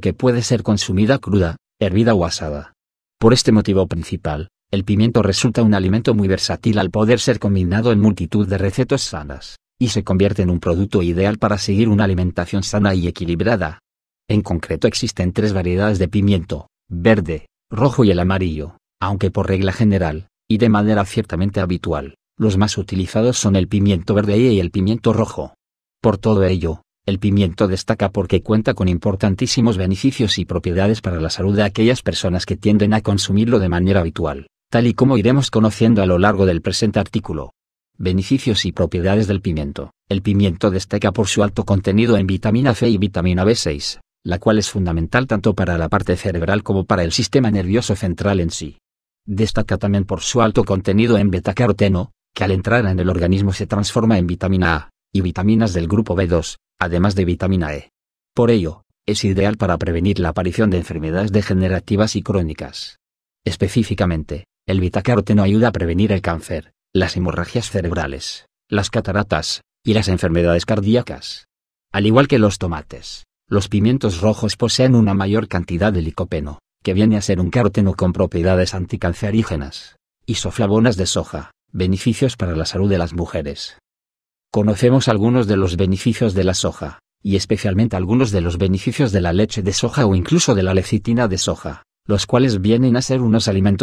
que puede ser consumida cruda, hervida o asada. Por este motivo principal, el pimiento resulta un alimento muy versátil al poder ser combinado en multitud de recetas sanas, y se convierte en un producto ideal para seguir una alimentación sana y equilibrada. En concreto existen tres variedades de pimiento, verde, rojo y el amarillo, aunque por regla general, y de manera ciertamente habitual, los más utilizados son el pimiento verde y el pimiento rojo. Por todo ello, el pimiento destaca porque cuenta con importantísimos beneficios y propiedades para la salud de aquellas personas que tienden a consumirlo de manera habitual, tal y como iremos conociendo a lo largo del presente artículo. Beneficios y propiedades del pimiento. El pimiento destaca por su alto contenido en vitamina C y vitamina B6, la cual es fundamental tanto para la parte cerebral como para el sistema nervioso central en sí. Destaca también por su alto contenido en caroteno, que al entrar en el organismo se transforma en vitamina A y vitaminas del grupo B2, además de vitamina E. Por ello, es ideal para prevenir la aparición de enfermedades degenerativas y crónicas. Específicamente, el betacaroteno ayuda a prevenir el cáncer, las hemorragias cerebrales, las cataratas, y las enfermedades cardíacas. Al igual que los tomates, los pimientos rojos poseen una mayor cantidad de licopeno, que viene a ser un caroteno con propiedades anticancerígenas, y de soja, beneficios para la salud de las mujeres. Conocemos algunos de los beneficios de la soja, y especialmente algunos de los beneficios de la leche de soja o incluso de la lecitina de soja, los cuales vienen a ser unos alimentos